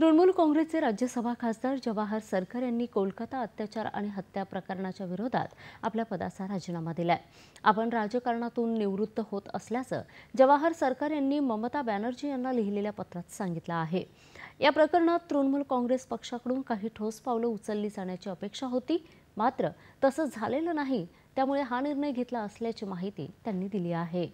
तृणमूल काँग्रेसचे राज्यसभा खासदार जवाहर सरकार यांनी कोलकाता अत्याचार आणि हत्या प्रकरणाच्या विरोधात आपल्या पदाचा राजीनामा दिलाय आपण राजकारणातून निवृत्त होत असल्याचं जवाहर सरकार यांनी ममता बॅनर्जी यांना लिहिलेल्या पत्रात सांगितलं आहे या प्रकरणात तृणमूल काँग्रेस पक्षाकडून काही ठोस पावलं उचलली जाण्याची अपेक्षा होती मात्र तसं झालेलं नाही त्यामुळे हा निर्णय घेतला असल्याची माहिती त्यांनी दिली आहे